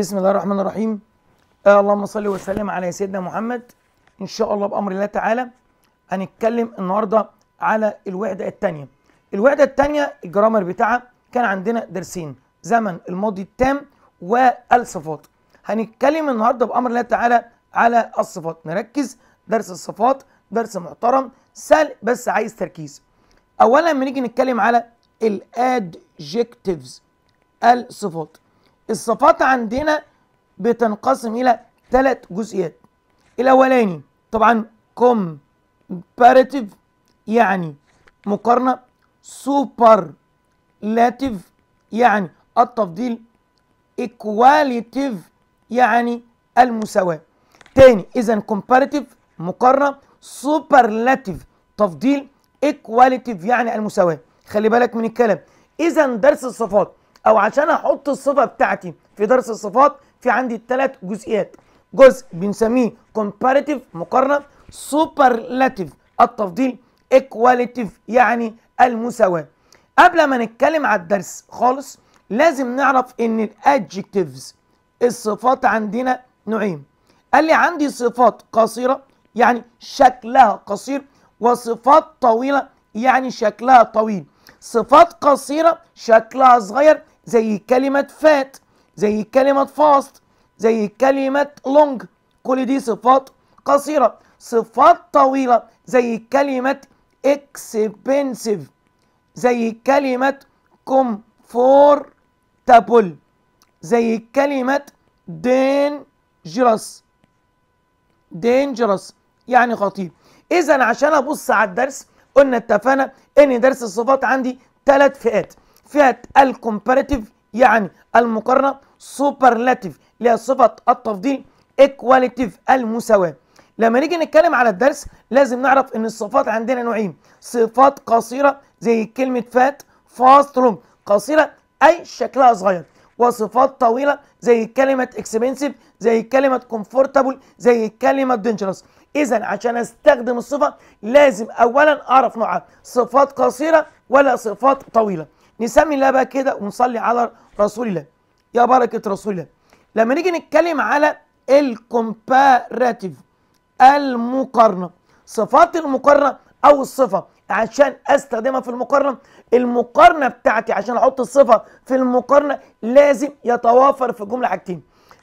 بسم الله الرحمن الرحيم آه اللهم صل وسلم على سيدنا محمد ان شاء الله بامر الله تعالى هنتكلم النهارده على الوحده الثانيه الوحده الثانيه الجرامر بتاعها كان عندنا درسين زمن الماضي التام والصفات هنتكلم النهارده بامر الله تعالى على الصفات نركز درس الصفات درس محترم سهل بس عايز تركيز اولا لما نيجي نتكلم على الادجكتيفز الصفات الصفات عندنا بتنقسم الى ثلاث جزئيات الاولاني طبعا كومباريتيف يعني مقارنه سوبرلاتيف يعني التفضيل ايكواليتيف يعني المساواه تاني اذا كومباريتيف مقارنه سوبرلاتيف تفضيل ايكواليتيف يعني المساواه خلي بالك من الكلام اذا درس الصفات او عشان احط الصفه بتاعتي في درس الصفات في عندي ثلاث جزئيات جزء بنسميه كومباريتيف مقارنه سوبرلاتيف التفضيل ايكواليتيف يعني المساواه قبل ما نتكلم على الدرس خالص لازم نعرف ان الادجكتيفز الصفات عندنا نوعين قال لي عندي صفات قصيره يعني شكلها قصير وصفات طويله يعني شكلها طويل صفات قصيره شكلها صغير زي كلمة فات زي كلمة فاست زي كلمة لونج كل دي صفات قصيرة صفات طويلة زي كلمة اكسبنسيف زي كلمة كومفورتابل زي كلمة دينجرس دينجرس يعني خطير إذا عشان أبص على الدرس قلنا اتفقنا إن درس الصفات عندي ثلاث فئات فئة الكومباريتيف يعني المقارنة سوبرلاتيف اللي هي صفة التفضيل ايكواليتيف المساواة لما نيجي نتكلم على الدرس لازم نعرف ان الصفات عندنا نوعين صفات قصيرة زي كلمة فات فاست لونج قصيرة اي شكلها صغير وصفات طويلة زي كلمة اكسبنسيف زي كلمة كومفورتابل زي كلمة دينجرس اذا عشان استخدم الصفة لازم اولا اعرف نوعها صفات قصيرة ولا صفات طويلة نسمي الله بقى كده ونصلي على رسول الله يا بركه رسول الله لما نيجي نتكلم على الكومباراتيف المقارنه صفات المقارنه او الصفه عشان استخدمها في المقارنه المقارنه بتاعتي عشان احط الصفه في المقارنه لازم يتوافر في الجمله حاجتين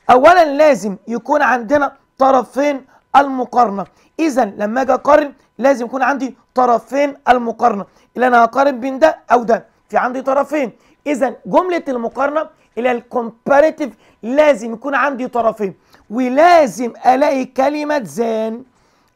اولا لازم يكون عندنا طرفين المقارنه اذا لما اجي اقارن لازم يكون عندي طرفين المقارنه اللي انا هقارن بين ده او ده في عندي طرفين اذا جمله المقارنه الى الكومباريتيف لازم يكون عندي طرفين ولازم الاقي كلمه زان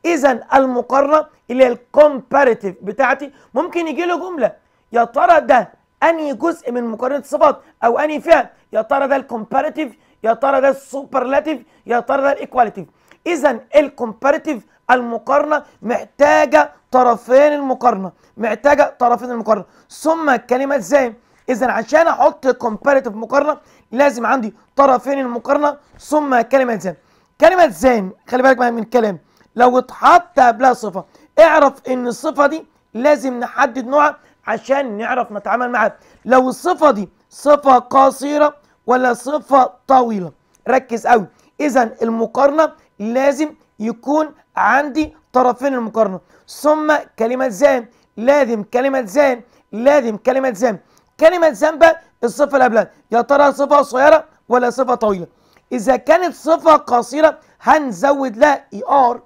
اذا المقارنه الى الكومباريتيف بتاعتي ممكن يجي له جمله يا ترى ده انهي جزء من مقارنه الصفات او انهي فعل يا ترى ده الكومباريتيف يا ترى ده السوبرلاتيف يا ترى ده الايكواليتيف اذا الكومباريتيف المقارنه محتاجه طرفين المقارنه محتاجه طرفين المقارنه ثم كلمه زي اذا عشان احط كومباريتيف مقارنه لازم عندي طرفين المقارنه ثم كلمه زين كلمه زين خلي بالك من الكلام لو اتحط قبلها صفه اعرف ان الصفه دي لازم نحدد نوعها عشان نعرف نتعامل معاها لو الصفه دي صفه قصيره ولا صفه طويله ركز قوي اذا المقارنه لازم يكون عندي طرفين المقارنة ثم كلمة زان لازم كلمة زان لازم كلمة زان كلمة زان بقى الصفة اللي قبلها يا ترى صفة قصيرة ولا صفة طويلة إذا كانت صفة قصيرة هنزود لها اي ار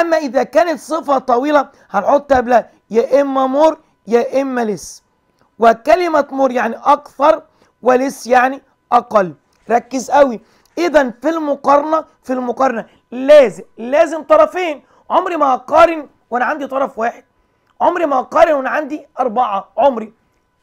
أما إذا كانت صفة طويلة هنحط قبلها يا إما مور يا إما لس وكلمة مور يعني أكثر ولس يعني أقل ركز قوي إذا في المقارنة في المقارنة لازم لازم طرفين عمري ما هقارن وانا عندي طرف واحد عمري ما هقارن وانا عندي اربعه عمري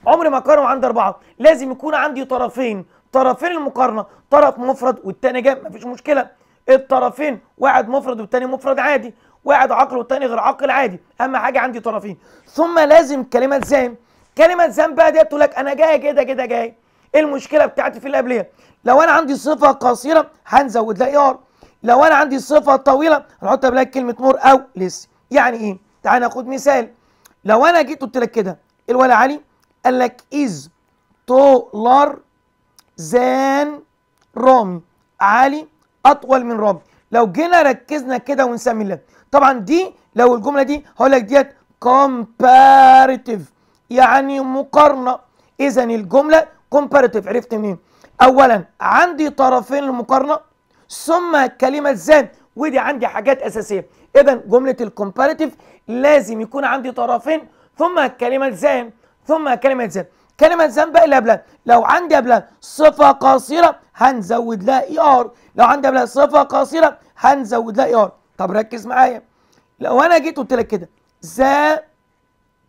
عمري ما هقارن وعندي اربعه لازم يكون عندي طرفين طرفين المقارنه طرف مفرد والتاني جاب مفيش مشكله الطرفين واحد مفرد والتاني مفرد عادي واحد عقل والتاني غير عقل عادي اهم حاجه عندي طرفين ثم لازم كلمه زام كلمه زام بقى ديت تقول لك انا جاي كده كده جاي إيه المشكله بتاعتي في اللي لو انا عندي صفه قصيره هنزود لها ار لو انا عندي صفه طويله هنحط قبلها كلمه مور او لسه يعني ايه تعال ناخد مثال لو انا جيت قلت لك كده الولا علي قال لك از تولر زان رامي علي اطول من رامي لو جينا ركزنا كده ونسمي الله طبعا دي لو الجمله دي هقول لك ديت كومباريتيف يعني مقارنه اذا الجمله كومباريتيف عرفت منين اولا عندي طرفين للمقارنه ثم كلمه زاد ودي عندي حاجات اساسيه اذا جمله الكومباريتيف لازم يكون عندي طرفين ثم كلمه زاد ثم كلمه زاد كلمه زاد بقى اللي قبلها لو عندي قبلها صفه قصيره هنزود لها اي e ار لو عندي قبلها صفه قصيره هنزود لها اي e ار طب ركز معايا لو انا جيت قلت لك كده ذا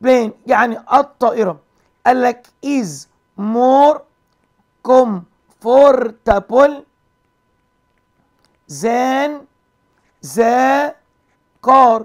بين يعني الطائره قال لك از مور كومفورتابل زان زا قار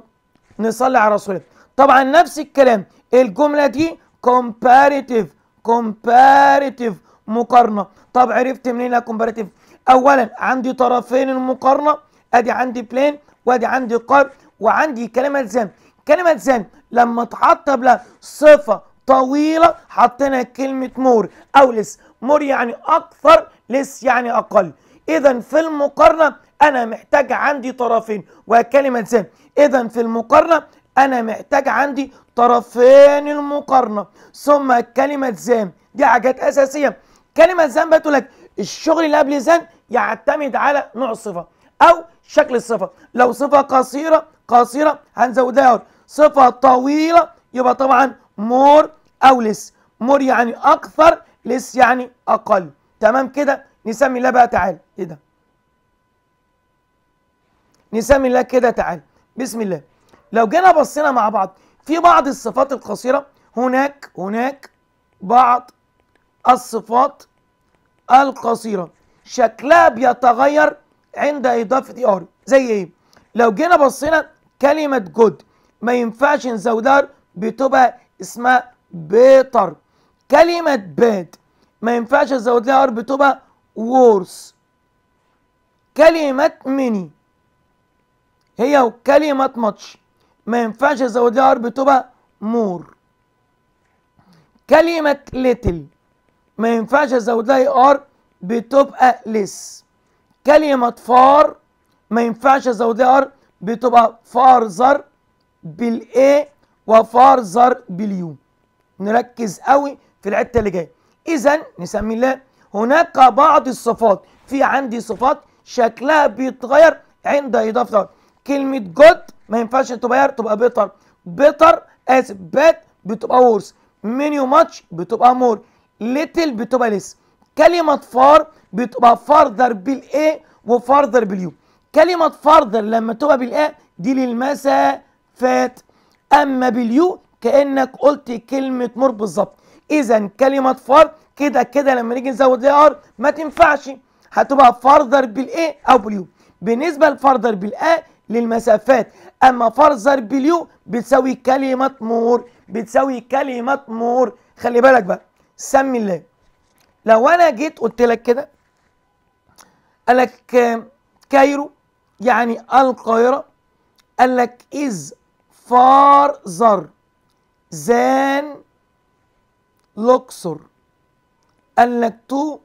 نصلي على رسول الله طبعا نفس الكلام الجملة دي comparative comparative مقارنة طب عرفت منين إيه comparative أولا عندي طرفين المقارنة أدي عندي بلين وأدي عندي قار وعندي كلمة زان كلمة زان لما اتحط لها صفة طويلة حطينا كلمة مور أو لس مور يعني أكثر لس يعني أقل إذا في المقارنة انا محتاج عندي طرفين وكلمه لسان اذا في المقارنه انا محتاج عندي طرفين المقارنه ثم كلمه زام دي حاجات اساسيه كلمه زام بتقول لك الشغل اللي قبل زام يعتمد على نوع الصفه او شكل الصفه لو صفه قصيره قصيره هنزودها صفه طويله يبقى طبعا مور او لس مور يعني اكثر لس يعني اقل تمام كده نسمي الله بقى تعالى ايه ده نسمي الله كده تعالى بسم الله لو جينا بصينا مع بعض في بعض الصفات القصيرة هناك هناك بعض الصفات القصيرة شكلها بيتغير عند إضافة ار e. زي إيه؟ لو جينا بصينا كلمة جود ما ينفعش نزودها بتبقى اسمها بيتر كلمة باد ما ينفعش نزود لها ار بتبقى وورس كلمة ميني هي كلمة ماتش ما ينفعش ازود لها ار بتبقى مور كلمة ليتل ما ينفعش ازود لها ار بتبقى لس كلمة فار ما ينفعش ازود لها ار بتبقى فارزر بالاي وفارزر باليو نركز قوي في الحته اللي جايه اذا نسمي الله هناك بعض الصفات في عندي صفات شكلها بيتغير عند اضافه كلمه جود ما ينفعش تبقى تبقى بيتر بيتر اسف باد بتبقى ورث منيو ماتش بتبقى مور ليتل بتبقى ليس كلمه فار بتبقى فاردر بالاي وفاردر باليو كلمه فاردر لما تبقى بالاي دي للمسافات اما باليو كانك قلت كلمه مور بالظبط اذا كلمه فار كده كده لما نيجي نزود ليها ار ما تنفعش هتبقى فاردر بالاي او باليو بالنسبه لفاردر بالاي للمسافات اما ضرب بليو بتساوي كلمه مور بتساوي كلمه مور خلي بالك بقى سمي الله لو انا جيت قلت لك كده قال لك كايرو يعني القاهره قال لك از زر زان لوكسور قال لك تو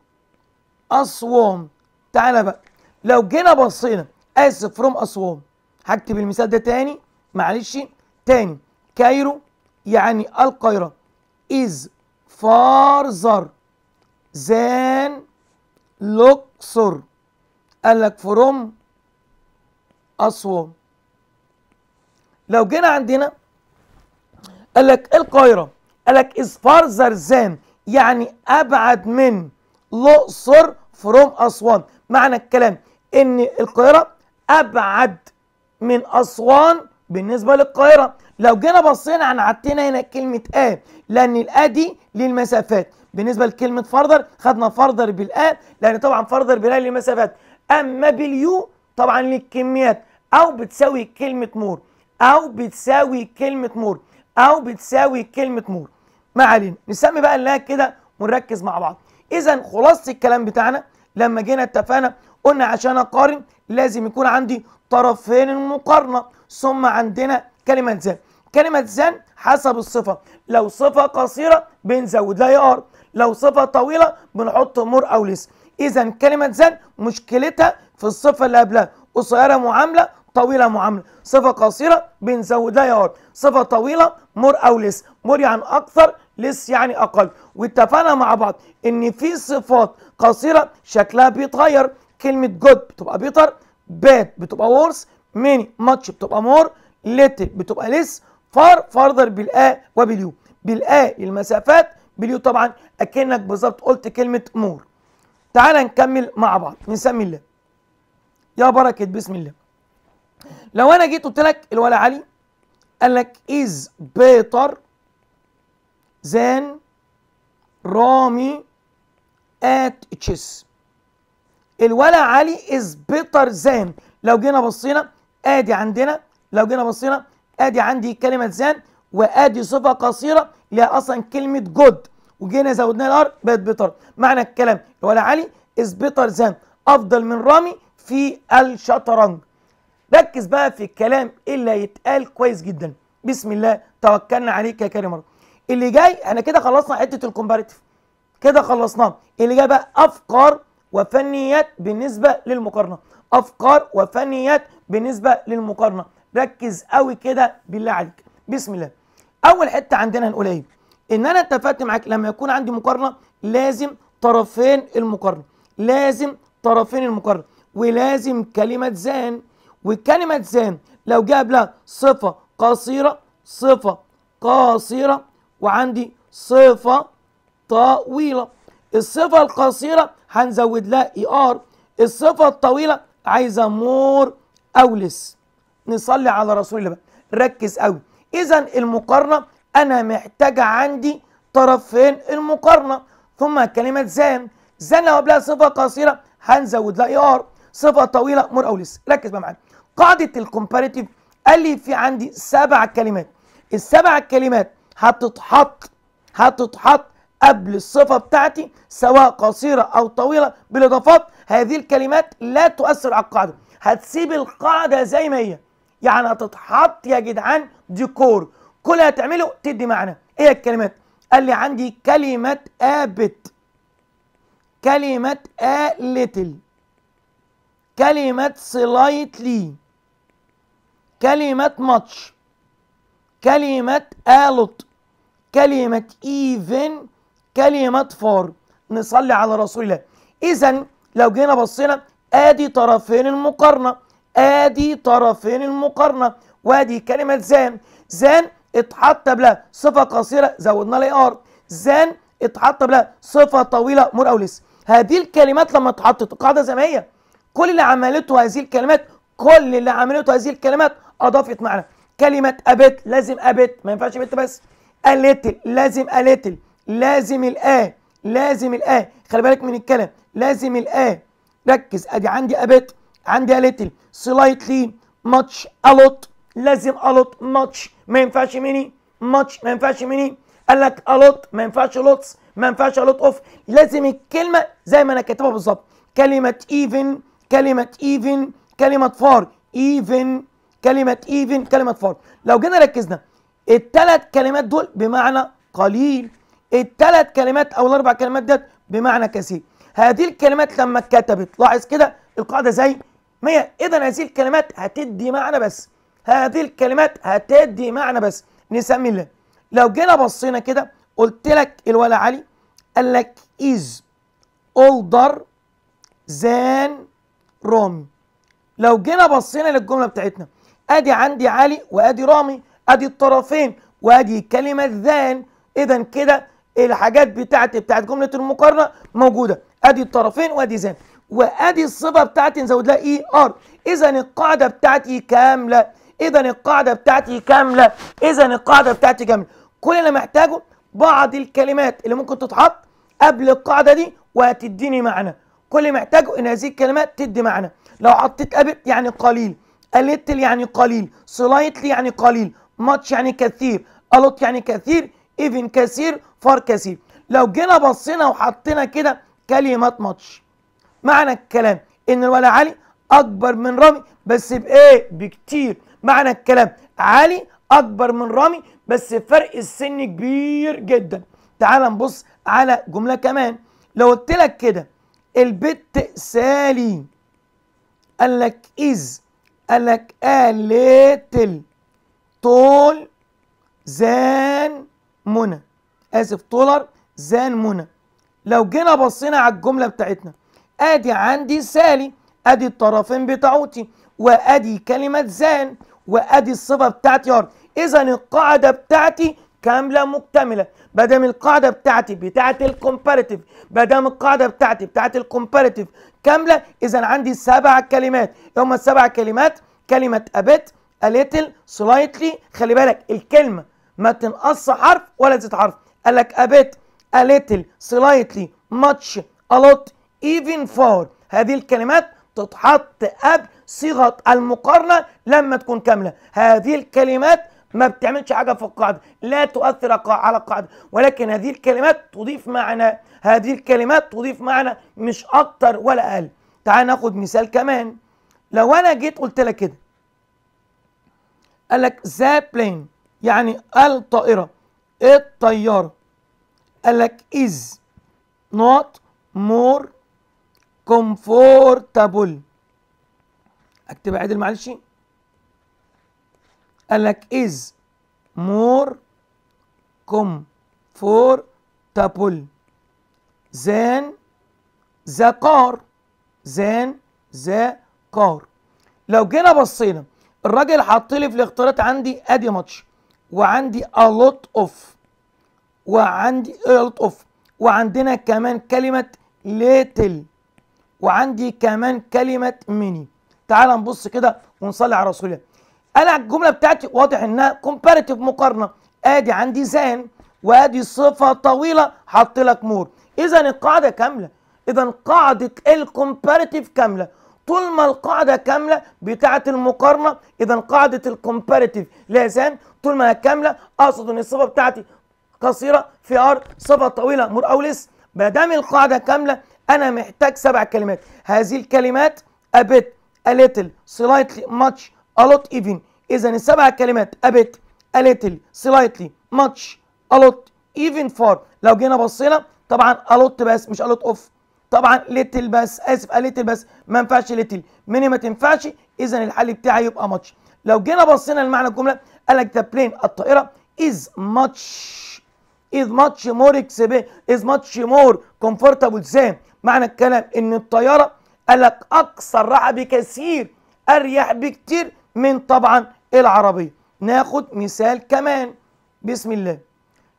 اسوان تعالى بقى لو جينا بصينا اسف فروم اسوان هكتب المثال ده تاني معلش تاني كايرو يعني القاهرة is farther than لوكسور قال لك فروم أسوان لو جينا عندنا قال لك القاهرة قال لك is farther than يعني أبعد من لوكسور فروم أسوان معنى الكلام إن القاهرة أبعد من أسوان بالنسبة للقاهرة لو جينا بصينا عن عدتنا هنا كلمة آ لأن الآ دي للمسافات بالنسبة لكلمة فردر خدنا فردر بالآ لأن طبعا فردر بالآ للمسافات أما باليو طبعا للكميات أو بتساوي كلمة مور أو بتساوي كلمة مور أو بتساوي كلمة مور ما علينا نسمي بقى اللي كده ونركز مع بعض إذا خلاصة الكلام بتاعنا لما جينا اتفقنا قلنا عشان اقارن لازم يكون عندي طرفين المقارنه ثم عندنا كلمه زان كلمه زان حسب الصفه لو صفه قصيره بنزود لها ار لو صفه طويله بنحط مور او ليس اذا كلمه زان مشكلتها في الصفه اللي قبلها قصيره معامله طويله معامله صفه قصيره بنزود لها ار صفه طويله مور او ليس مور يعني اكثر لس يعني اقل واتفقنا مع بعض ان في صفات قصيره شكلها بيتغير كلمه جود بتبقى بيتر باد بتبقى ورث ميني ماتش بتبقى مور ليتل بتبقى ليس فار فاردر بالآ وباليو بالآ المسافات باليو طبعا اكنك بالظبط قلت كلمه مور تعال نكمل مع بعض نسمي الله يا بركه بسم الله لو انا جيت قلت لك الولا علي قال لك از بيتر زان رامي ات تشيس الولا علي از بيتر زان لو جينا بصينا ادي عندنا لو جينا بصينا ادي عندي كلمه زان وادي صفه قصيره اللي هي اصلا كلمه جود وجينا زودنا الار بقت بيتر معنى الكلام الولا علي از بيتر زان افضل من رامي في الشطرنج ركز بقى في الكلام اللي هيتقال كويس جدا بسم الله توكلنا عليك يا كريم رب اللي جاي احنا كده خلصنا حته الكومباريتيف كده خلصناه اللي جاي بقى افقر وفنيات بالنسبة للمقارنة أفكار وفنيات بالنسبة للمقارنة ركز قوي كده بالله عليك بسم الله أول حتة عندنا هنقول إيه إن أنا اتفقت معاك لما يكون عندي مقارنة لازم طرفين المقارنة لازم طرفين المقارنة ولازم كلمة زان وكلمة زان لو جه قبلها صفة قصيرة صفة قصيرة وعندي صفة طويلة الصفة القصيرة هنزود لها اي e ار الصفه الطويله عايزه مور او لس نصلي على رسول الله بقى ركز قوي اذا المقارنه انا محتاجه عندي طرفين المقارنه ثم كلمه زان زان لو قبلها صفه قصيره هنزود لها اي e ار صفه طويله مور او لس ركز بقى معايا قاعده الكومباريتيف قال لي في عندي سبع كلمات السبع كلمات هتتحط هتتحط قبل الصفة بتاعتي سواء قصيرة أو طويلة بالإضافات هذه الكلمات لا تؤثر على القاعدة هتسيب القاعدة زي ما هي يعني هتتحط يا جدعان ديكور كل اللي هتعمله تدي معنى إيه الكلمات؟ قال لي عندي كلمة آبت كلمة آ ليتل كلمة سلايتلي كلمة ماتش كلمة ألوت كلمة even كلمة فار نصلي على رسول الله إذا لو جينا بصينا آدي طرفين المقارنة آدي طرفين المقارنة وادي كلمة زان زان اتحط قبلها صفة قصيرة زودنا لها ار زان اتحط قبلها صفة طويلة مر أو لس هذه الكلمات لما اتحطت القاعدة زي ما هي كل اللي عملته هذه الكلمات كل اللي عملته هذه الكلمات أضافت معنى كلمة أبت لازم أبت ما ينفعش بت بس أليتل لازم أليتل لازم الآ لازم الآ خلي بالك من الكلام لازم الآ ركز أدي عندي أبت عندي أليتل سلايتلي ماتش ألوت لازم ألوت ماتش ما ينفعش مني ماتش ما ينفعش مني قال لك ألوت ما ينفعش لوتس ما ينفعش ألوت أوف لازم الكلمة زي ما أنا كاتبها بالظبط كلمة إيفن كلمة إيفن كلمة فار إيفن كلمة إيفن كلمة فار لو جينا ركزنا الثلاث كلمات دول بمعنى قليل التلات كلمات او الاربع كلمات ديت بمعنى كثير هذه الكلمات لما اتكتبت لاحظ كده القاعده زي ما هي اذا هذه الكلمات هتدي معنى بس هذه الكلمات هتدي معنى بس نسمي الله لو جينا بصينا كده قلت لك الولا علي قال لك از اولدر زان رامي لو جينا بصينا للجمله بتاعتنا ادي عندي علي وادي رامي ادي الطرفين وادي كلمه ذان اذا كده الحاجات بتاعتي بتاعت جمله المقارنه موجوده ادي الطرفين وادي زين وادي الصفه بتاعتي نزود لها اي e ار اذا القاعده بتاعتي e كامله اذا القاعده بتاعتي e كامله اذا القاعده بتاعتي كامله كل اللي محتاجه بعض الكلمات اللي ممكن تتحط قبل القاعده دي وهتديني معنى كل اللي محتاجه ان هذه الكلمات تدي معنى لو حطيت ابت يعني قليل قليل يعني قليل سلايتلي يعني قليل ماتش يعني كثير الوت يعني كثير ايفن كثير فار كثير لو جينا بصينا وحطينا كده كلمات ماتش معنى الكلام ان الولد علي اكبر من رامي بس بايه بكتير معنى الكلام علي اكبر من رامي بس فرق السن كبير جدا تعال نبص على جمله كمان لو قلت لك كده البت سالي قال لك از قال لك ا ليتل طول زان منى اسف دولار زان منى لو جينا بصينا على الجمله بتاعتنا ادي عندي سالي ادي الطرفين بتاعتي وادي كلمه زان وادي الصفه بتاعتي ار اذا القاعده بتاعتي كامله مكتمله ما دام القاعده بتاعتي بتاعه الكومباريتيف ما دام القاعده بتاعتي بتاعه الكومباريتيف كامله اذا عندي سبع كلمات هم السبع كلمات كلمه ابيت ا ليتل سلايتلي خلي بالك الكلمه ما تنقص حرف ولا تزيد حرف قال لك a bit a little slightly much a lot even for هذه الكلمات تتحط قبل صيغه المقارنه لما تكون كامله هذه الكلمات ما بتعملش حاجه في القاعده لا تؤثر على القاعده ولكن هذه الكلمات تضيف معنى هذه الكلمات تضيف معنى مش اكتر ولا اقل تعال ناخد مثال كمان لو انا جيت قلت لك كده قال لك ذا بلين يعني الطائرة الطيارة قال لك is not more comfortable اكتب عدل معلش قال لك is more comfortable than the car than the car لو جينا بصينا الراجل حط لي في الاختيارات عندي ادي ماتش وعندي a lot of وعندي a lot of وعندنا كمان كلمة little وعندي كمان كلمة many تعال نبص كده ونصلي على رسول الله انا الجملة بتاعتي واضح انها comparative مقارنة ادي عندي زان وادي صفة طويلة حط لك مور اذا القاعدة كاملة اذا قاعدة الكومباريتيف كاملة طول ما القاعدة كاملة بتاعة المقارنة اذا قاعدة الكومباريتيف زان طول ما هي كامله اقصد ان الصفه بتاعتي قصيره في ار صفه طويله مور او ليس ما دام القاعده كامله انا محتاج سبع كلمات هذه الكلمات ابيت bit سلايتلي ماتش الوت ايفن اذا السبع كلمات ابيت bit سلايتلي ماتش الوت ايفن فار لو جينا بصينا طبعا الوت بس مش الوت اوف طبعا ليتل بس اسف a بس ما ينفعش ليتل مني ما تنفعش اذا الحل بتاعي يبقى ماتش لو جينا بصينا لمعنى الجمله قال لك ذا بلين الطائرة is much is much more is much more comfortable زين معنى الكلام ان الطيارة قال لك اكثر راحة بكثير اريح بكثير من طبعا العربية ناخد مثال كمان بسم الله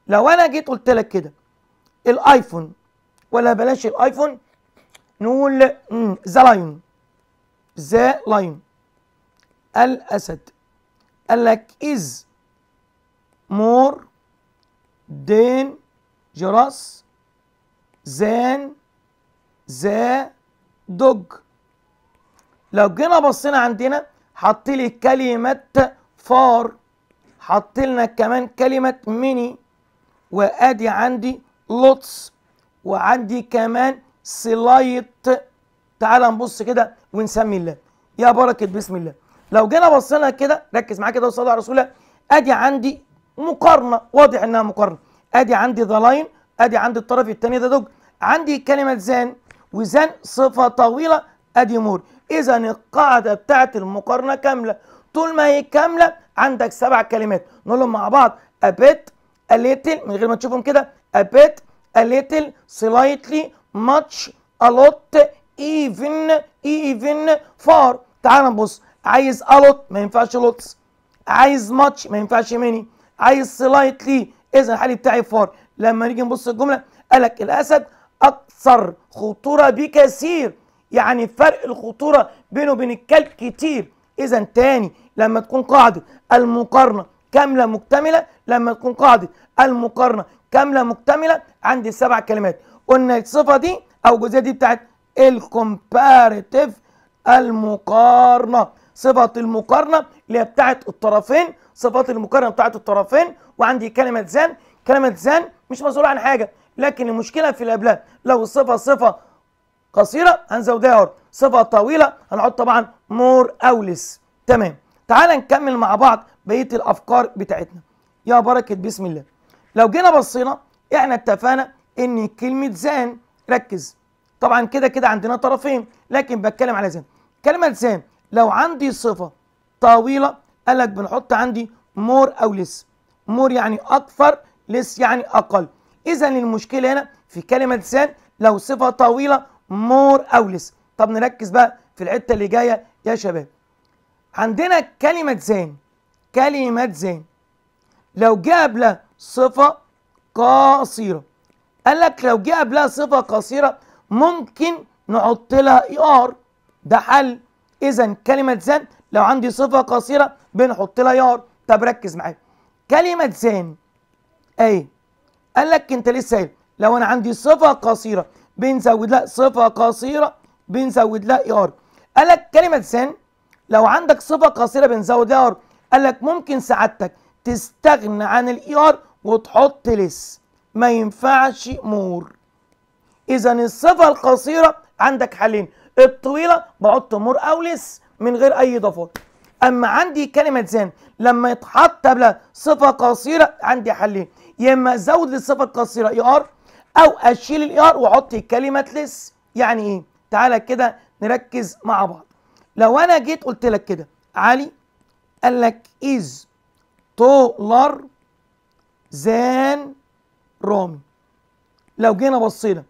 لو انا جيت قلت لك كده الايفون ولا بلاش الايفون نقول ذا لاين ذا لاين الاسد قال لك is more dangerous than the dog لو جينا بصينا عندنا حط لي كلمة فار حط لنا كمان كلمة ميني وادي عندي lots وعندي كمان سلايت تعال نبص كده ونسمي الله يا بركة بسم الله لو جينا بصينا كده ركز معايا كده وصلي على رسول الله ادي عندي مقارنه واضح انها مقارنه ادي عندي ذا لاين ادي عندي الطرف الثاني ذا دوج عندي كلمه زان وزان صفه طويله ادي مور اذا القاعده بتاعت المقارنه كامله طول ما هي كامله عندك سبع كلمات نقولهم مع بعض ابيت اليتل من غير ما تشوفهم كده ابيت اليتل سلايتلي ماتش الوت ايفن ايفن فار تعال نبص عايز الوت ما ينفعش لوتس عايز ماتش ما ينفعش ميني عايز سلايتلي اذا الحالي بتاعي فار لما نيجي نبص الجمله قال لك الاسد اكثر خطوره بكثير يعني فرق الخطوره بينه وبين الكلب كتير اذا تاني لما تكون قاعده المقارنه كامله مكتمله لما تكون قاعده المقارنه كامله مكتمله عندي سبع كلمات قلنا الصفه دي او الجزئيه دي بتاعت الكومباريتيف المقارنه صفه المقارنه اللي هي بتاعه الطرفين صفات المقارنه بتاعه الطرفين وعندي كلمه زان كلمه زان مش مسؤول عن حاجه لكن المشكله في الابلاد لو الصفه صفه قصيره هنزودها اور صفه طويله هنحط طبعا مور اولس تمام تعال نكمل مع بعض بقيه الافكار بتاعتنا يا بركه بسم الله لو جينا بصينا احنا اتفقنا ان كلمه زان ركز طبعا كده كده عندنا طرفين لكن بتكلم على زان كلمه زان لو عندي صفة طويلة قال لك بنحط عندي مور أو لس مور يعني أكثر لس يعني أقل إذا المشكلة هنا في كلمة سان لو صفة طويلة مور أو لس طب نركز بقى في الحتة اللي جاية يا شباب عندنا كلمة زين كلمة زين لو جه قبلها صفة قصيرة قال لك لو جه قبلها صفة قصيرة ممكن نحط لها اي e ار ده حل إذا كلمة زان لو عندي صفة قصيرة بنحط لها يار طب ركز معايا كلمة زان أي قال لك أنت لسه قايل لو أنا عندي صفة قصيرة بنزود لها صفة قصيرة بنزود لها يار قال لك كلمة زان لو عندك صفة قصيرة بنزود لها يار قال لك ممكن سعادتك تستغنى عن الاي ار وتحط لس ما ينفعش مور اذا الصفه القصيره عندك حلين الطويله بحط مور او لس من غير اي اضافات اما عندي كلمه زان لما يتحط قبل صفه قصيره عندي حلين يا اما ازود للصفه القصيره اي ار او اشيل الاي ار واحط كلمه لس يعني ايه تعالى كده نركز مع بعض لو انا جيت قلت لك كده علي قال لك از تولر زان رامي لو جينا بصينا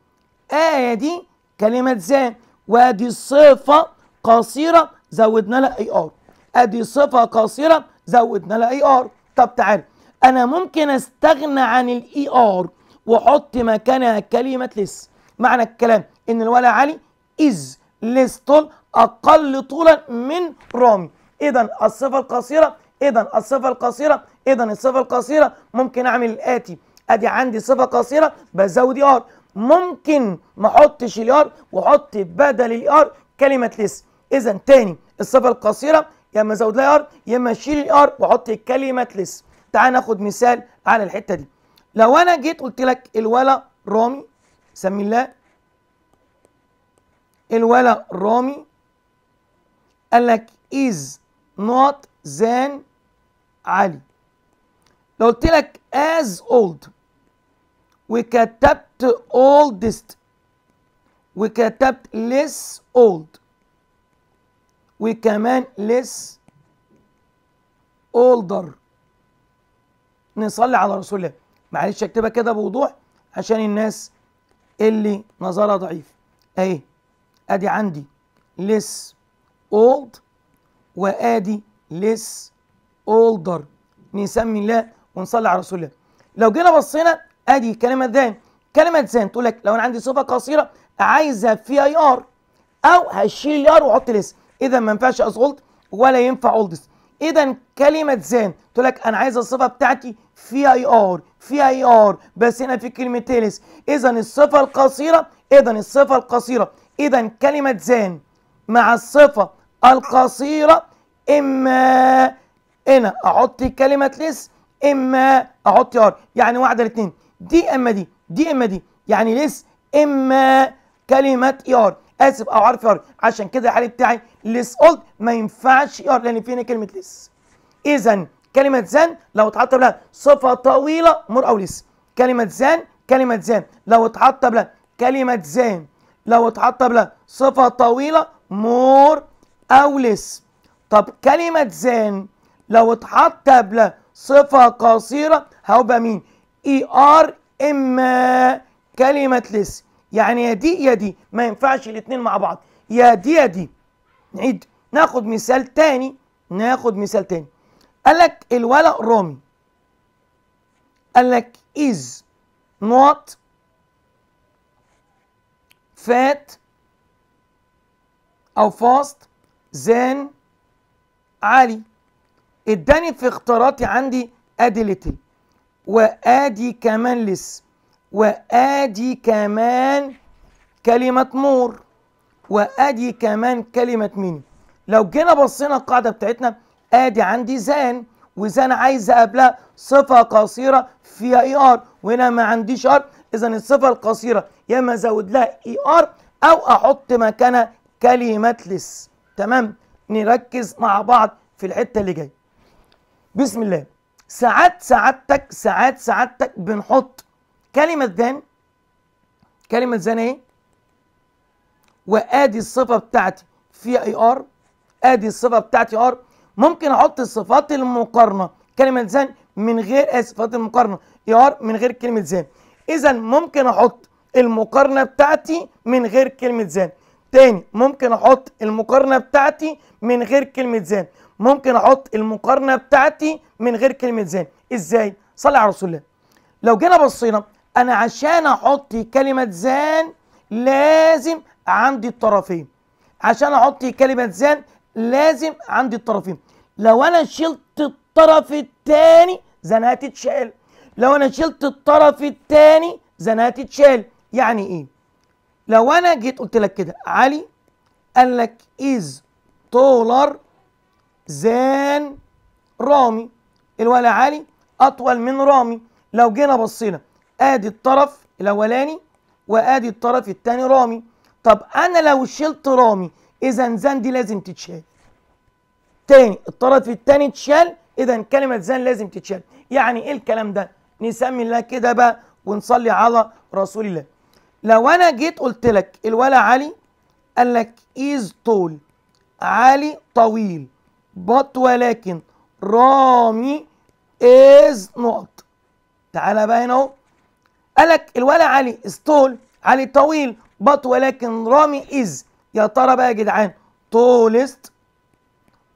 آية دي كلمة زان وادي صفة قصيرة زودنا لها اي ار ادي صفة قصيرة زودنا لها اي ار طب تعالى انا ممكن استغنى عن الاي ار e واحط مكانها كلمة لس معنى الكلام ان الولا علي از لس طول اقل طولا من رامي اذا الصفة القصيرة اذا الصفة القصيرة اذا الصفة القصيرة ممكن اعمل الاتي ادي عندي صفة قصيرة بزود ار e ممكن ما احطش الار واحط بدل الار كلمه لس اذا تاني الصفه القصيره يا اما ازود لها ار يا اما اشيل الار واحط كلمه لس تعال ناخد مثال على الحته دي لو انا جيت قلت لك الولا رامي سمي الله الولا رامي قال لك is not زان علي لو قلت لك as old وكتبت oldest وكتبت less old وكمان less older نصلي على رسول الله معلش اكتبها كده بوضوح عشان الناس اللي نظرها ضعيف اهي ادي عندي less old وادي less older نسمي الله ونصلي على رسول الله لو جينا بصينا ادي كلمه ذان كلمه ذان تقول لك لو انا عندي صفه قصيره عايزها في اي ار او هشيل ار واحط الاس اذا ما ينفعش اولد ولا ينفع اولدست اذا كلمه ذان تقول لك انا عايز الصفه بتاعتي في اي ار في اي ار بس هنا في كلمه تيلس اذا الصفه القصيره اذا الصفه القصيره اذا كلمه ذان مع الصفه القصيره اما هنا احط كلمه لس اما احط ار يعني واحده الاثنين دي اما دي دي اما دي يعني ليس اما كلمه اي ار اسف او عارف ار عشان كده الحالي بتاعي ليس اولد ما ينفعش اي ار لان في هنا كلمه ليس اذا كلمه زان لو اتحط قبلها صفه طويله مور او ليس كلمه زان كلمه زان لو اتحط قبلها كلمه زان لو اتحط قبلها صفه طويله مور او ليس طب كلمه زان لو اتحط قبلها صفه قصيره هيبقى مين اي ار ام كلمه لس يعني يا دي يا دي ما ينفعش الاثنين مع بعض يا دي يا دي نعيد ناخد مثال تاني ناخد مثال تاني قال لك الولد رامي قال لك is not fat او fast than علي اداني في اختياراتي عندي ادي ليتل وادي كمان لس وادي كمان كلمه نور وادي كمان كلمه مين لو جينا بصينا القاعده بتاعتنا ادي عندي زان وزان عايزه قبلها صفه قصيره فيها اي ار وهنا ما عنديش ار اذا الصفه القصيره يا اما ازود لها اي ار او احط مكانها كلمه لس تمام نركز مع بعض في الحته اللي جايه بسم الله ساعات سعادتك ساعات سعادتك بنحط كلمة ذن كلمة ذن ايه؟ وادي الصفة بتاعتي فيها اي ار ادي الصفة بتاعتي ار ممكن احط صفات المقارنة كلمة ذن من غير صفات المقارنة اي ار من غير كلمة ذن اذا ممكن احط المقارنة بتاعتي من غير كلمة ذن تاني ممكن احط المقارنة بتاعتي من غير كلمة ذن ممكن احط المقارنه بتاعتي من غير كلمه زين ازاي صلي على رسول الله لو جينا بصينا انا عشان احط كلمه زان لازم عندي الطرفين عشان احط كلمه زان لازم عندي الطرفين لو انا شلت الطرف الثاني زنات اتشال لو انا شلت الطرف الثاني زنات اتشال يعني ايه لو انا جيت قلت لك كده علي قال لك از طولر زان رامي الولا علي أطول من رامي لو جينا بصينا آدي الطرف الأولاني وآدي الطرف الثاني رامي طب أنا لو شلت رامي إذا زان دي لازم تتشال تاني الطرف الثاني اتشال إذا كلمة زان لازم تتشال يعني إيه الكلام ده نسمي الله كده بقى ونصلي على رسول الله لو أنا جيت قلت لك الولا علي قال لك إيز طول علي طويل بط ولكن رامي از نوت تعالى بقى هنا اهو قالك الولا علي استول علي طويل بط ولكن رامي از يا ترى بقى يا جدعان تولست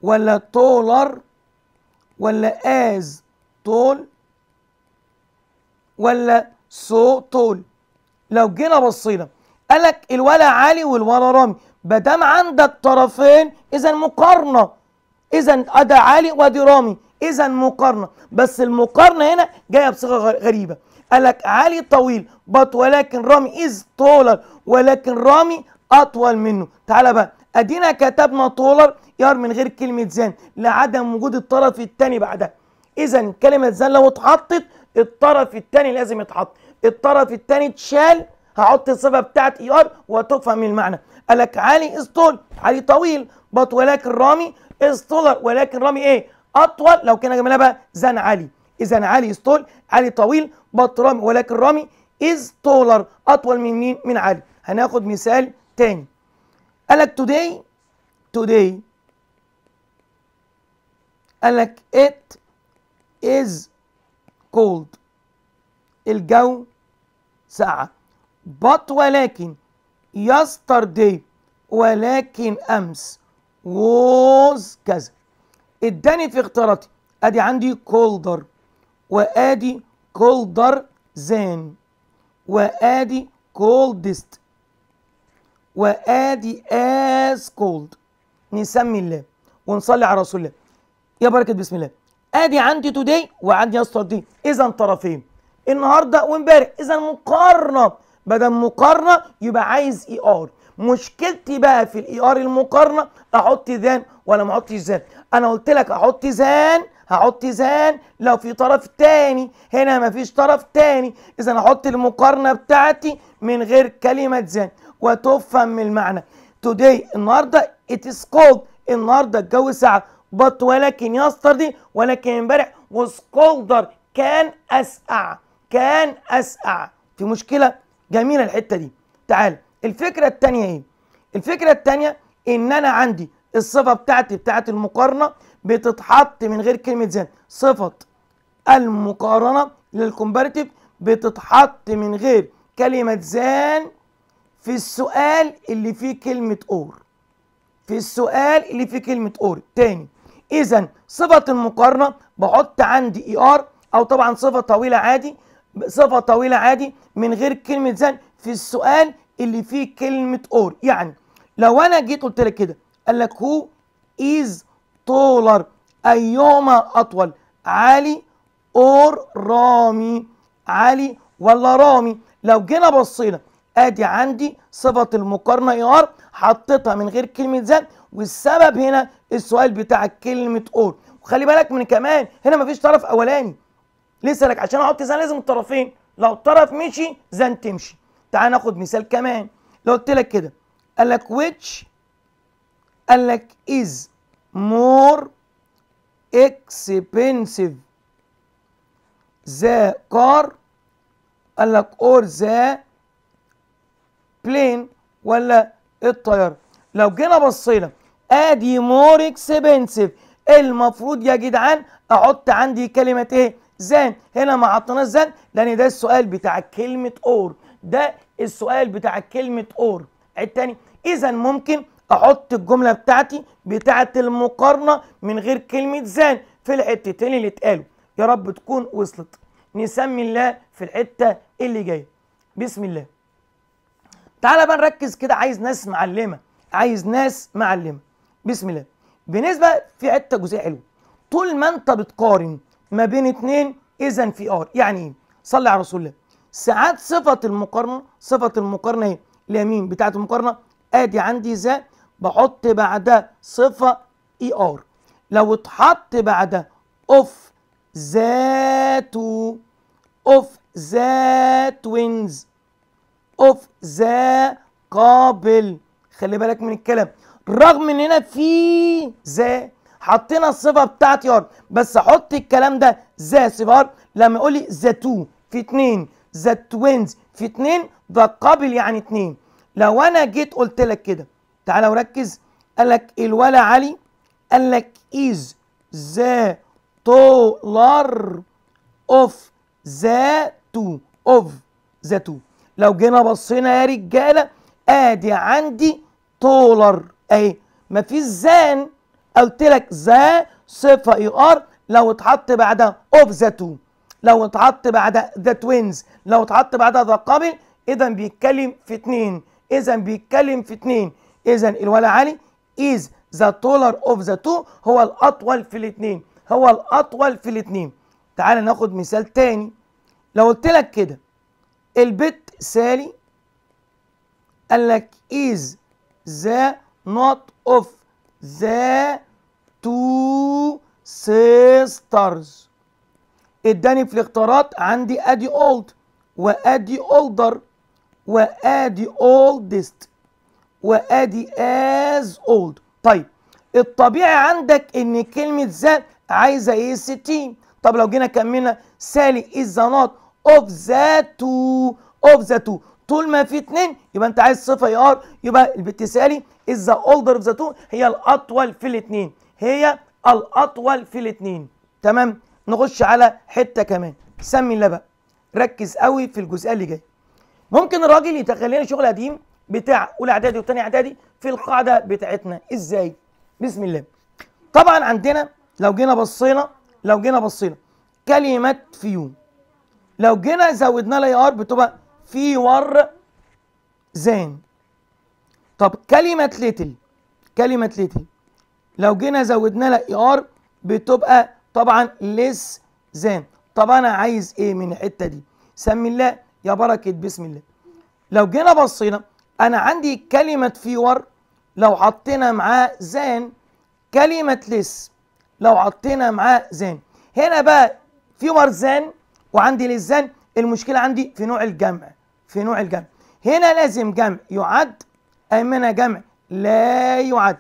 ولا تولر ولا از طول ولا سو طول لو جينا بصينا قالك الولا علي والولا رامي ما دام عندك طرفين اذا مقارنه اذا ادي عالي وادي رامي اذا مقارنه بس المقارنه هنا جايه بصيغه غريبه قالك علي طويل بط ولكن رامي از طولر ولكن رامي اطول منه تعالى بقى ادينا كتبنا طولر يار من غير كلمه زان لعدم وجود الطرف الثاني بعدها اذا كلمه زان لو اتحطت الطرف الثاني لازم يتحط الطرف الثاني اتشال هحط الصفه بتاعت اي ار وتفهم المعنى قالك علي از طول علي طويل بط ولكن رامي إذ طول ولكن رامي إيه أطول لو كان جمالها بقى زن علي إذا علي طول علي طويل بط رامي ولكن رامي إذ طولر أطول من مين من علي هناخد مثال تاني قال لك today today قال لك it is cold الجو ساعة بط ولكن yesterday ولكن أمس was كذا اداني في اختياراتي ادي عندي colder وادي colder than وادي coldest وادي as cold نسمي الله ونصلي على رسول الله يا بركه بسم الله ادي عندي today وعندي yesterday اذا طرفين النهارده وامبارح اذا مقارنه بدل مقارنه يبقى عايز اي e ار مشكلتي بقى في الاي ار المقارنه احط زان ولا ما احطش زان انا قلت لك احط زان هحط زان لو في طرف تاني هنا مفيش طرف تاني اذا احط المقارنه بتاعتي من غير كلمه زان وتفهم من المعنى توداي النهارده اتس كولد النهارده الجو ساعة بط ولكن دي ولكن امبارح واز كولدر كان اسقع كان اسقع في مشكله جميله الحته دي تعال الفكره الثانيه ايه الفكره الثانيه ان انا عندي الصفه بتاعتي بتاعت المقارنه بتتحط من غير كلمه زائد صفه المقارنه للكومباريتيف بتتحط من غير كلمه زان في السؤال اللي فيه كلمه اور في السؤال اللي فيه كلمه اور تاني اذا صفه المقارنه بحط عندي اي e ار او طبعا صفه طويله عادي صفه طويله عادي من غير كلمه زان في السؤال اللي فيه كلمه اور يعني لو انا جيت قلت لك كده قال لك هو از تولر ايهما اطول علي اور رامي علي ولا رامي لو جينا بصينا ادي عندي صفه المقارنه اي ار حطيتها من غير كلمه ذات والسبب هنا السؤال بتاع كلمه اور وخلي بالك من كمان هنا مفيش طرف اولاني لسه لك عشان احط زن لازم الطرفين لو الطرف مشي زن تمشي تعال ناخد مثال كمان لو قلت لك كده قال لك which قال لك is more expensive the car قال لك or the plane ولا الطيارة لو جينا بصينا ادي مور اكسبنسيف المفروض يا جدعان احط عندي كلمه ايه زان هنا ما حطيناش زان لان ده السؤال بتاع كلمه اور ده السؤال بتاع كلمه اور عيد تاني اذا ممكن احط الجمله بتاعتي بتاعه المقارنه من غير كلمه زان في الحتتين اللي اتقالوا يا رب تكون وصلت نسمي الله في الحته اللي جايه بسم الله تعالى بقى نركز كده عايز ناس معلمه عايز ناس معلمه بسم الله بالنسبه في حته جزئيه حلوه طول ما انت بتقارن ما بين اتنين اذا في ار يعني ايه صلي على رسول الله ساعات صفه المقارنه صفه المقارنه اهي اليمين بتاعه المقارنه ادي عندي ذا بحط بعدها صفه اي ار لو اتحط بعدها اوف ذاته اوف ذا توينز اوف ذا قابل خلي بالك من الكلام رغم ان هنا في ذا حطينا الصفه بتاعت يار بس احط الكلام ده ذا صفه لما يقول لي ذا تو في اتنين ذا توينز في اتنين ذا قابل يعني اتنين لو انا جيت قلت لك كده تعالى وركز قال لك الولا علي قال لك از ذا تولر اوف ذا تو اوف ذا تو لو جينا بصينا يا رجاله ادي عندي تولر اهي مفيش زان قلت لك ذا صفه اي ار لو اتحط بعدها اوف ذا تو لو اتعط بعدها ذا توينز لو اتعط بعدها ذا قابل اذا بيتكلم في اتنين اذا بيتكلم في اتنين اذا الولا علي از ذا تولر اوف ذا تو هو الاطول في الاتنين هو الاطول في الاتنين تعال ناخد مثال تاني لو قلت لك كده البت سالي قال لك از ذا نوت اوف ذا تو سيسترز اداني في الاختيارات عندي ادي اولد وادي اولدر وادي اولدست وادي از اولد طيب الطبيعي عندك ان كلمه ذا عايزه ايه 60 طب لو جينا كملنا سالي از نوت اوف ذا تو اوف ذا تو طول ما في اتنين يبقى انت عايز صفه اي ار يبقى بتسالي از ذا اولدر اوف ذا تو هي الاطول في الاتنين هي الاطول في الاتنين تمام نخش على حته كمان سمي الله بقى ركز قوي في الجزئيه اللي جايه ممكن الراجل يتخيل شغل قديم بتاع اولى اعدادي وثانيه اعدادي في القاعده بتاعتنا ازاي بسم الله طبعا عندنا لو جينا بصينا لو جينا بصينا كلمه فيون لو جينا زودنا لها ار بتبقى في ور زان طب كلمه ليتل كلمه ليتل لو جينا زودنا لها ار بتبقى طبعا ليس زان طب انا عايز ايه من الحته دي سمي الله يا بركه بسم الله لو جينا بصينا انا عندي كلمه فيور لو حطينا معاه زان كلمه ليس لو حطينا معاه زان هنا بقى فيور زان وعندي للزان المشكله عندي في نوع الجمع في نوع الجمع هنا لازم جمع يعد أمنا جمع لا يعد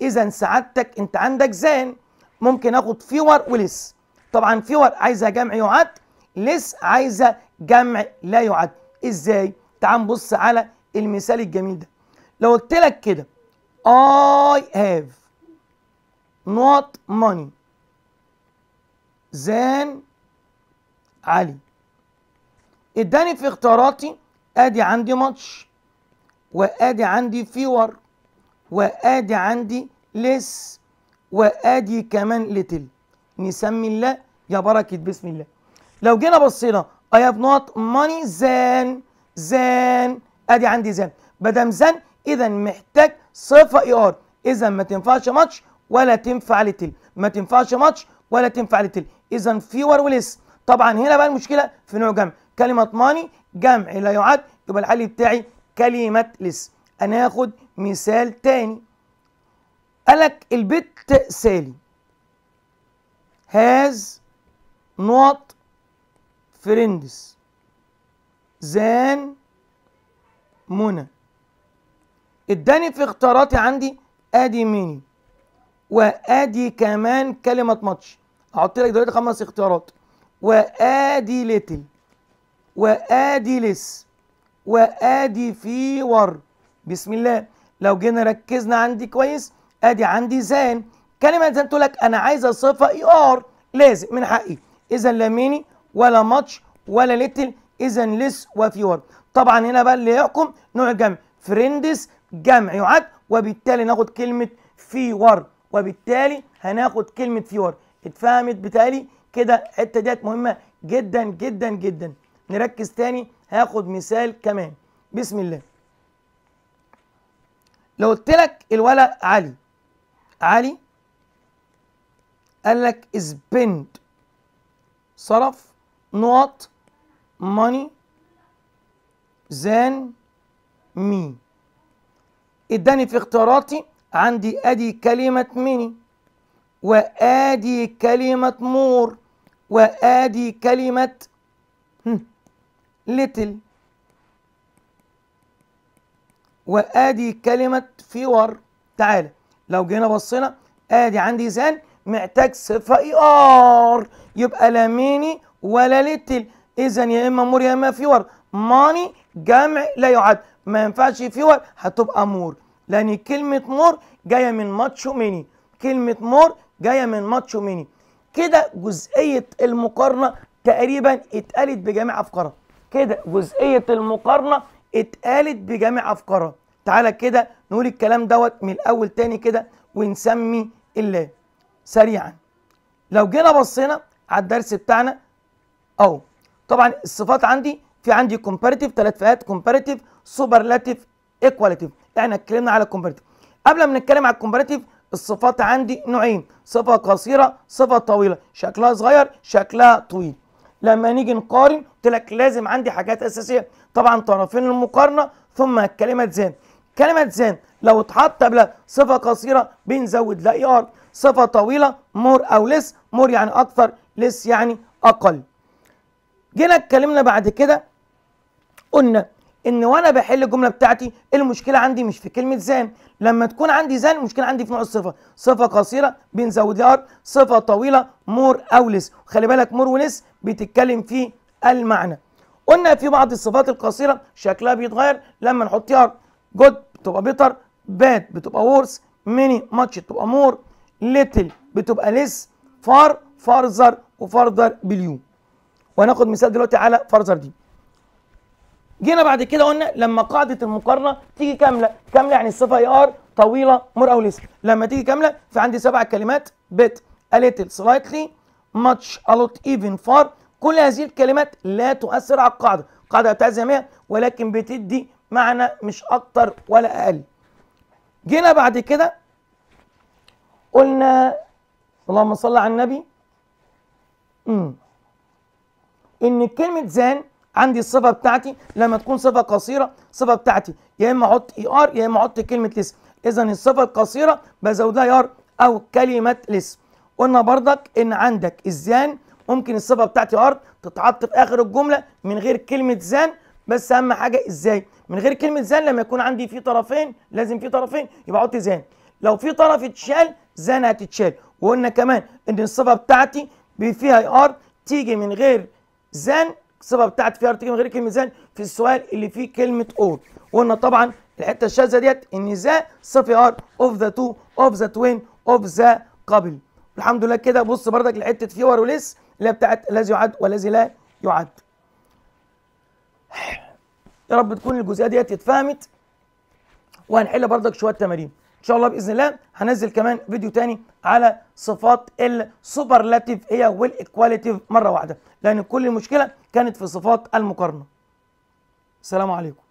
إذا سعادتك أنت عندك زان ممكن اخد فيور ولس طبعا فيور عايزه جمع يعد لس عايزه جمع لا يعد ازاي تعال نبص على المثال الجميل ده لو قلت لك كده اي هاف نوت ماني زان علي اداني في اختياراتي ادي عندي ماتش وادي عندي فيور وادي عندي ليس وادي كمان لتل نسمي الله يا بركه بسم الله لو جينا بصينا اي هاف نوت ماني زان زان ادي عندي زان مادام زان اذا محتاج صفه اي ار اذا ما تنفعش ماتش ولا تنفع لتل ما تنفعش ماتش ولا تنفع لتل اذا فيور ولس طبعا هنا بقى المشكله في نوع جمع كلمه ماني جمع لا يعد يبقى الحل بتاعي كلمه لس انا هاخد مثال تاني قالك البت سالي هاز نوت فريندز زان منى اداني في اختياراتي عندي ادي ميني وادي كمان كلمه ماتش احط لك دلوقتي خمس اختيارات وادي ليتل وادي لس وادي في ور بسم الله لو جينا ركزنا عندي كويس ادي عندي زان كلمه زان تقول لك انا عايز صفه اي e ار لازم من حقي اذا لا ميني ولا ماتش ولا ليتل اذا ليس وفيور طبعا هنا بقى اللي يحكم نوع الجمع فريندس جمع يعد وبالتالي ناخد كلمه فيور وبالتالي هناخد كلمه فيور اتفهمت بتالي كده الحته ديت مهمه جدا جدا جدا نركز تاني هاخد مثال كمان بسم الله لو قلت لك الولد علي علي قال لك spend صرف not money than me اداني في اختياراتي عندي ادي كلمة مني وادي كلمة مور وادي كلمة ليتل hmm، وادي كلمة فيور تعالى لو جينا بصينا ادي عندي زان محتاج صفه اي e ار يبقى لا ميني ولا ليتل اذا يا اما مور يا اما فيور ماني جمع لا يعد ما ينفعش فيور هتبقى مور لان كلمه مور جايه من ماتشو ميني كلمه مور جايه من ماتشو ميني كده جزئيه المقارنه تقريبا اتقالت بجميع افكارها كده جزئيه المقارنه اتقالت بجميع افكارها تعالى كده نقول الكلام دوت من الاول تاني كده ونسمي الله سريعا لو جينا بصينا على الدرس بتاعنا اهو طبعا الصفات عندي في عندي كومباريتيف ثلاث فئات كومباريتيف سوبرلاتيف ايكواليتيف احنا اتكلمنا على الكومباريتيف قبل ما نتكلم على الكومباريتيف الصفات عندي نوعين صفه قصيره صفه طويله شكلها صغير شكلها طويل لما نيجي نقارن قلت لك لازم عندي حاجات اساسيه طبعا طرفين المقارنه ثم الكلمه زاد كلمة زين لو اتحط قبل صفة قصيرة بنزود لا ار صفة طويلة مور أو لس مور يعني أكثر لس يعني أقل جينا اتكلمنا بعد كده قلنا ان وانا بحل الجمله بتاعتي المشكله عندي مش في كلمه زان لما تكون عندي زان المشكله عندي في نوع الصفه صفه قصيره بنزود ار صفه طويله مور او لس خلي بالك مور ولس بتتكلم في المعنى قلنا في بعض الصفات القصيره شكلها بيتغير لما نحط ار جود بتبقى بيتر باد بتبقى وورس ميني ماتش بتبقى مور ليتل بتبقى ليس فار فارزر وفارزر بليو وهناخد مثال دلوقتي على فارزر دي جينا بعد كده قلنا لما قاعده المقارنه تيجي كامله كامله يعني الصفه اي ار طويله مور او ليس لما تيجي كامله فعندي سبع كلمات بيت ا ليتل سلايتلي ماتش a lot even كل هذه الكلمات لا تؤثر على القاعده القاعده بتاعتها ولكن بتدي معنى مش اكتر ولا اقل جينا بعد كده قلنا اللهم صل على النبي امم ان كلمه زان عندي الصفه بتاعتي لما تكون صفه قصيره صفه بتاعتي يا اما احط اي e ار يا اما احط كلمه لس اذا الصفه القصيره بزودها ار e او كلمه لس قلنا بردك ان عندك الزان ممكن الصفه بتاعتي ار e تتحط في اخر الجمله من غير كلمه زان بس اهم حاجه ازاي من غير كلمه زان لما يكون عندي في طرفين لازم في طرفين يبقى احط زان لو في طرف اتشال زان هتتشال وقلنا كمان ان الصفه بتاعتي فيها ار تيجي من غير زان الصفه بتاعتي فيها ار تيجي من غير كلمه زان في السؤال اللي فيه كلمه اور وقلنا طبعا الحته الشاذه ديت ان ذا صفه ار اوف ذا تو اوف ذا توين اوف ذا قبل الحمد لله كده بص بردك لحته فيور وليس اللي بتاعت الذي يعد والذي لا يعد يا رب تكون الجزئيه ديت اتفهمت وهنحل بردك شويه تمارين ان شاء الله باذن الله هنزل كمان فيديو تاني على صفات السوبرلاتيف هي والايكواليتيف مره واحده لان كل المشكله كانت في صفات المقارنه السلام عليكم